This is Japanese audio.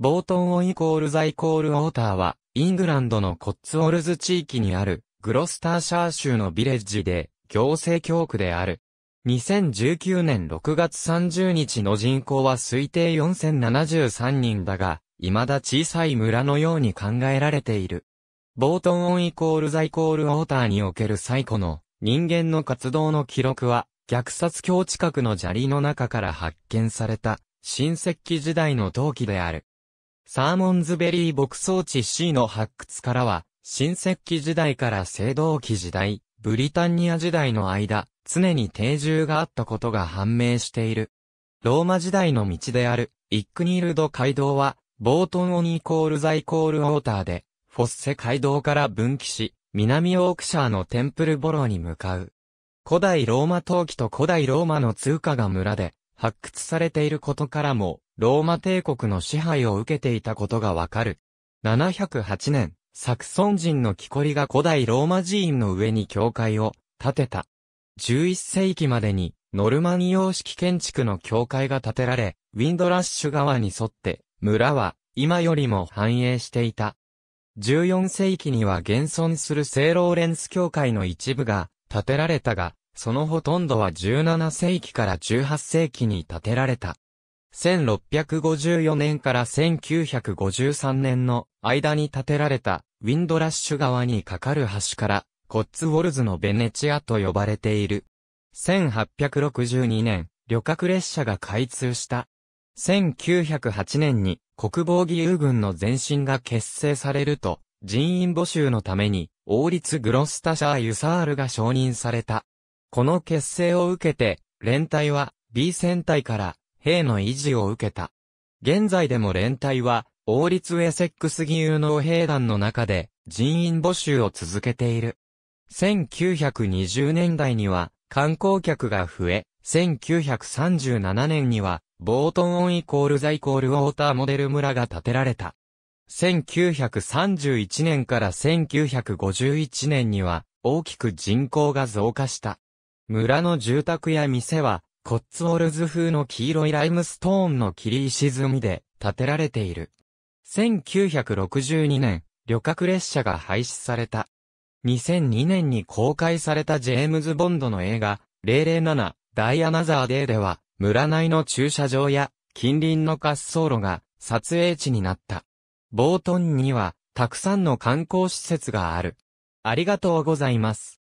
ボートンオンイコールザイコールウォーターは、イングランドのコッツウォルズ地域にある、グロスターシャー州のビレッジで、行政教区である。2019年6月30日の人口は推定4073人だが、未だ小さい村のように考えられている。ボートンオンイコールザイコールウォーターにおける最古の人間の活動の記録は、虐殺橋近くの砂利の中から発見された、新石器時代の陶器である。サーモンズベリー牧草地 C の発掘からは、新石器時代から青銅器時代、ブリタニア時代の間、常に定住があったことが判明している。ローマ時代の道である、イックニールド街道は、ボートンオニーコールザイコールウォーターで、フォッセ街道から分岐し、南オークシャーのテンプルボロに向かう。古代ローマ陶器と古代ローマの通貨が村で、発掘されていることからも、ローマ帝国の支配を受けていたことがわかる。708年、サクソン人の木こりが古代ローマ寺院の上に教会を建てた。11世紀までに、ノルマン様式建築の教会が建てられ、ウィンドラッシュ川に沿って、村は今よりも繁栄していた。14世紀には現存する聖ローレンス教会の一部が建てられたが、そのほとんどは17世紀から18世紀に建てられた。1654年から1953年の間に建てられたウィンドラッシュ川に架かる橋からコッツウォルズのベネチアと呼ばれている。1862年、旅客列車が開通した。1908年に国防義勇軍の前身が結成されると人員募集のために王立グロスタシャー・ユサールが承認された。この結成を受けて、連隊は B 戦隊から兵の維持を受けた。現在でも連隊は、王立エセックス義勇の兵団の中で人員募集を続けている。1920年代には観光客が増え、1937年にはボートンオンイコールザイコールウォーターモデル村が建てられた。1931年から1951年には大きく人口が増加した。村の住宅や店は、コッツウォルズ風の黄色いライムストーンの切り石積みで建てられている。1962年、旅客列車が廃止された。2002年に公開されたジェームズ・ボンドの映画、007ダイアナザーデーでは、村内の駐車場や近隣の滑走路が撮影地になった。ボートンには、たくさんの観光施設がある。ありがとうございます。